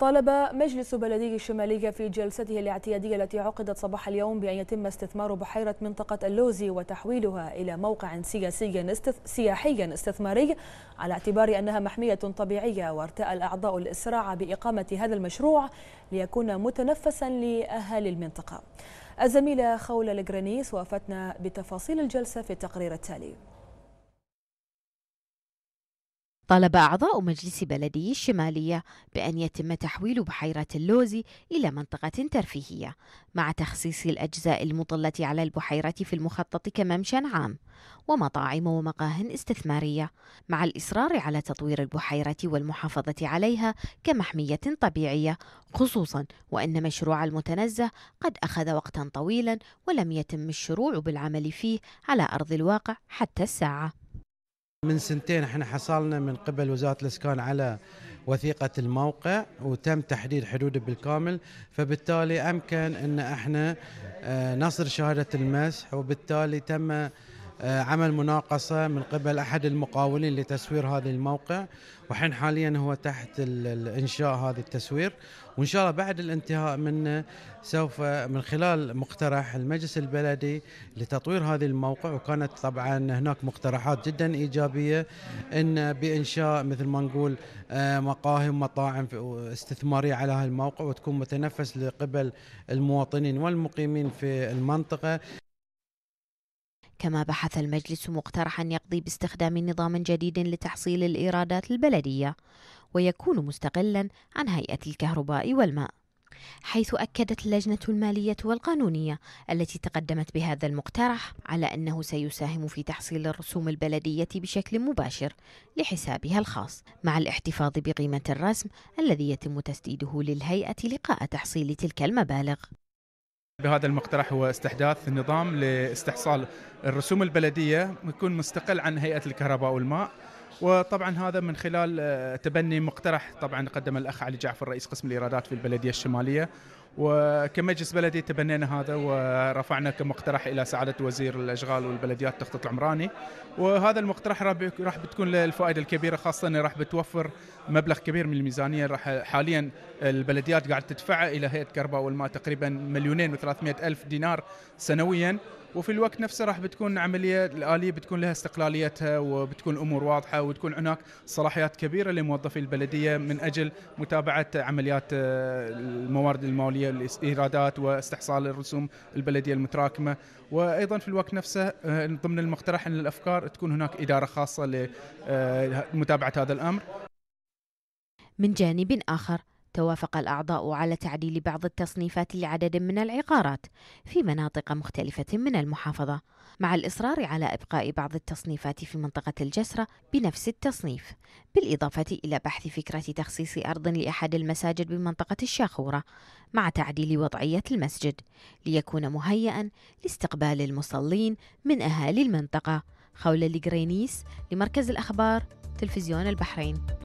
طالب مجلس بلدي الشمالية في جلسته الاعتيادية التي عقدت صباح اليوم بأن يتم استثمار بحيرة منطقة اللوزي وتحويلها إلى موقع سياسي استث... سياحي استثماري على اعتبار أنها محمية طبيعية وارتأى الأعضاء الإسراع بإقامة هذا المشروع ليكون متنفسا لأهالي المنطقة الزميلة خولة الجرانيس وافتنا بتفاصيل الجلسة في التقرير التالي طلب أعضاء مجلس بلدي الشمالية بأن يتم تحويل بحيرة اللوزي إلى منطقة ترفيهية مع تخصيص الأجزاء المطلة على البحيرة في المخطط كممشى عام ومطاعم ومقاه استثمارية مع الإصرار على تطوير البحيرة والمحافظة عليها كمحمية طبيعية خصوصا وأن مشروع المتنزه قد أخذ وقتا طويلا ولم يتم الشروع بالعمل فيه على أرض الواقع حتى الساعة من سنتين احنا حصلنا من قبل وزاره الاسكان على وثيقه الموقع وتم تحديد حدوده بالكامل فبالتالي امكن ان احنا آه، نصر شهاده المسح وبالتالي تم آه، عمل مناقصة من قبل أحد المقاولين لتسوير هذا الموقع وحين حاليا هو تحت إنشاء هذا التسوير وإن شاء الله بعد الانتهاء منه سوف من خلال مقترح المجلس البلدي لتطوير هذا الموقع وكانت طبعا هناك مقترحات جدا إيجابية أن بإنشاء مثل ما نقول آه، مقاهي ومطاعم استثمارية على هذا الموقع وتكون متنفس لقبل المواطنين والمقيمين في المنطقة كما بحث المجلس مقترحا يقضي باستخدام نظام جديد لتحصيل الإيرادات البلدية ويكون مستقلا عن هيئة الكهرباء والماء حيث أكدت اللجنة المالية والقانونية التي تقدمت بهذا المقترح على أنه سيساهم في تحصيل الرسوم البلدية بشكل مباشر لحسابها الخاص مع الاحتفاظ بقيمة الرسم الذي يتم تسديده للهيئة لقاء تحصيل تلك المبالغ بهذا المقترح هو استحداث نظام لاستحصال الرسوم البلديه يكون مستقل عن هيئه الكهرباء والماء وطبعا هذا من خلال آه، تبني مقترح طبعا قدم الاخ علي جعفر رئيس قسم الايرادات في البلديه الشماليه وكمجلس بلدي تبنينا هذا ورفعنا كمقترح الى سعاده وزير الاشغال والبلديات التخطيط العمراني وهذا المقترح راح بتكون له الفائده الكبيره خاصه انه راح بتوفر مبلغ كبير من الميزانيه راح حاليا البلديات قاعده تدفعه الى هيئه كهرباء والماء تقريبا مليونين و300 الف دينار سنويا وفي الوقت نفسه راح بتكون عمليه الاليه بتكون لها استقلاليتها وبتكون الامور واضحه وتكون هناك صلاحيات كبيره لموظفي البلديه من اجل متابعه عمليات آه، الموارد الماليه الايرادات واستحصال الرسوم البلديه المتراكمه وايضا في الوقت نفسه آه، ضمن المقترح ان الافكار تكون هناك اداره خاصه لمتابعه آه، هذا الامر من جانب آخر توافق الأعضاء على تعديل بعض التصنيفات لعدد من العقارات في مناطق مختلفة من المحافظة، مع الإصرار على إبقاء بعض التصنيفات في منطقة الجسرة بنفس التصنيف، بالإضافة إلى بحث فكرة تخصيص أرض لأحد المساجد بمنطقة الشاخورة، مع تعديل وضعية المسجد، ليكون مهيئًا لاستقبال المصلين من أهالي المنطقة. خولة لجرينيس لمركز الأخبار تلفزيون البحرين.